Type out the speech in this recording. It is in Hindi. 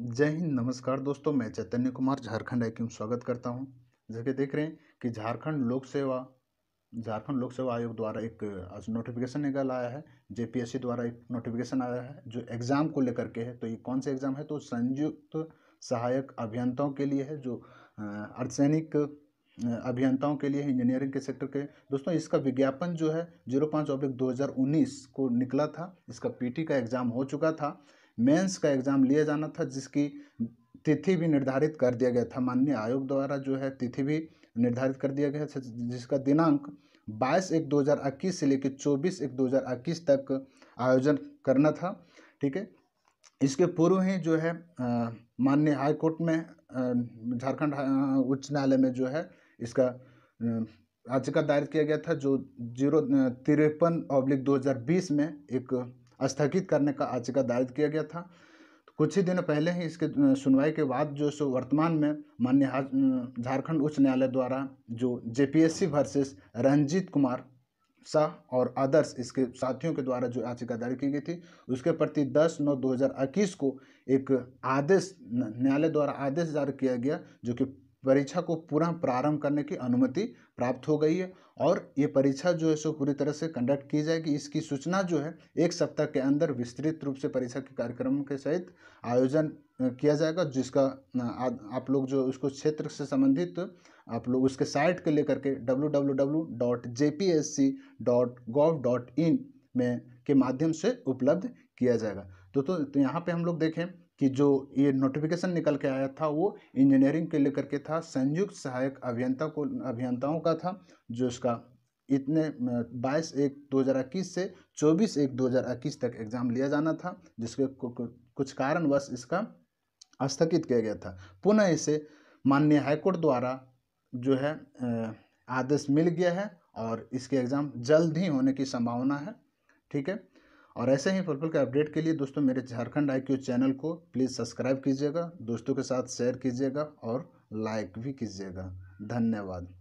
जय हिंद नमस्कार दोस्तों मैं चैतन्य कुमार झारखंड आईक्यूम स्वागत करता हूं जैसे देख रहे हैं कि झारखंड लोक सेवा झारखंड लोक सेवा आयोग द्वारा एक आज नोटिफिकेशन निकल आया है जेपीएससी द्वारा एक नोटिफिकेशन आया है जो एग्ज़ाम को लेकर के है तो ये कौन से एग्ज़ाम है तो संयुक्त सहायक अभियंताओं के लिए है जो अर्धसैनिक अभियंताओं के लिए इंजीनियरिंग के सेक्टर के दोस्तों इसका विज्ञापन जो है जीरो पाँच ऑब्लिक दो को निकला था इसका पीटी का एग्ज़ाम हो चुका था मेंस का एग्ज़ाम लिया जाना था जिसकी तिथि भी निर्धारित कर दिया गया था माननीय आयोग द्वारा जो है तिथि भी निर्धारित कर दिया गया था जिसका दिनांक 22 एक 2021 से लेकर 24 एक 2021 तक आयोजन करना था ठीक है इसके पूर्व ही जो है माननीय हाई कोर्ट में झारखंड उच्च न्यायालय में जो है इसका याचिका दायर किया गया था जो जीरो तिरपन ऑब्लिक दो में एक स्थगित करने का याचिका दायर किया गया था तो कुछ ही दिन पहले ही इसके सुनवाई के बाद जो सो वर्तमान में मान्य झारखंड उच्च न्यायालय द्वारा जो जेपीएससी वर्सेस रंजीत कुमार शाह और आदर्श इसके साथियों के द्वारा जो याचिका दायर की गई थी उसके प्रति 10 नौ 2021 को एक आदेश न्यायालय द्वारा आदेश जारी किया गया जो कि परीक्षा को पुनः प्रारंभ करने की अनुमति प्राप्त हो गई है और ये परीक्षा जो है सो पूरी तरह से कंडक्ट की जाएगी इसकी सूचना जो है एक सप्ताह के अंदर विस्तृत रूप से परीक्षा के कार्यक्रम के सहित आयोजन किया जाएगा जिसका आप लोग जो उसको क्षेत्र से संबंधित आप लोग उसके साइट के लेकर के डब्ल्यू में के माध्यम से उपलब्ध किया जाएगा तो तो, तो यहाँ पर हम लोग देखें कि जो ये नोटिफिकेशन निकल के आया था वो इंजीनियरिंग के लेकर के था संयुक्त सहायक अभियंता को अभियंताओं का था जो इसका इतने 22 एक 2021 से 24 एक 2021 तक एग्ज़ाम लिया जाना था जिसके कुछ कारणवश इसका स्थगित किया गया था पुनः इसे माननीय हाईकोर्ट द्वारा जो है आदेश मिल गया है और इसके एग्ज़ाम जल्द ही होने की संभावना है ठीक है और ऐसे ही फुलफुल के अपडेट के लिए दोस्तों मेरे झारखंड आई चैनल को प्लीज़ सब्सक्राइब कीजिएगा दोस्तों के साथ शेयर कीजिएगा और लाइक भी कीजिएगा धन्यवाद